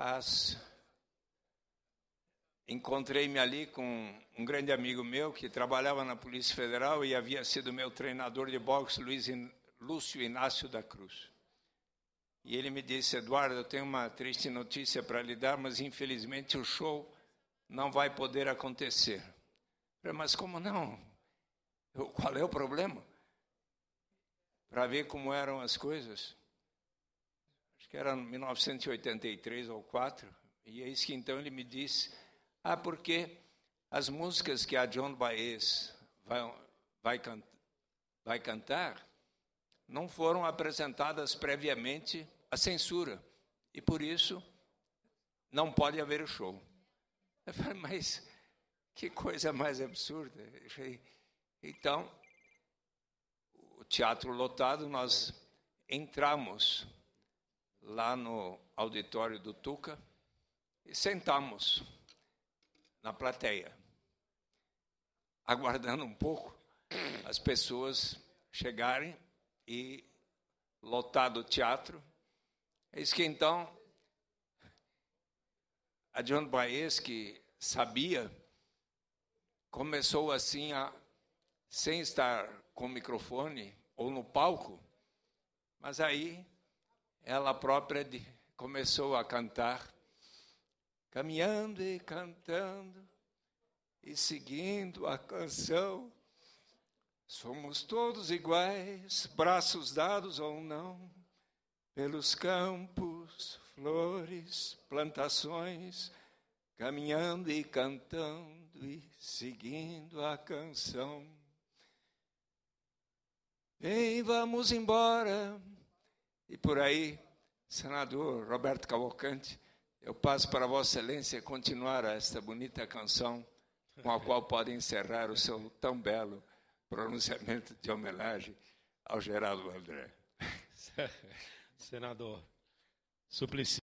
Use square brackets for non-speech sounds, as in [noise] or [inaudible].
as encontrei-me ali com um grande amigo meu que trabalhava na Polícia Federal e havia sido meu treinador de boxe, Luiz In... Lúcio Inácio da Cruz. E ele me disse: Eduardo, eu tenho uma triste notícia para lhe dar, mas infelizmente o show não vai poder acontecer. Falei, mas como não? qual é o problema? Para ver como eram as coisas acho que era 1983 ou 4, e eis que então ele me disse: Ah, porque as músicas que a John Baez vai, vai, can, vai cantar não foram apresentadas previamente à censura, e por isso não pode haver o show. Eu falei, mas que coisa mais absurda. Então, o teatro lotado, nós entramos lá no auditório do Tuca e sentamos na plateia, aguardando um pouco as pessoas chegarem e lotado o teatro. Eis que então a John Baez, que sabia, começou assim a, sem estar com o microfone ou no palco, mas aí ela própria de, começou a cantar, caminhando e cantando e seguindo a canção. Somos todos iguais, braços dados ou não, pelos campos, flores, plantações, caminhando e cantando e seguindo a canção. Vem, vamos embora e por aí, senador Roberto Cavalcante, eu passo para Vossa Excelência continuar esta bonita canção com a qual pode encerrar o seu tão belo pronunciamento de homenagem ao Geraldo André. [laughs] Senador Suplicy.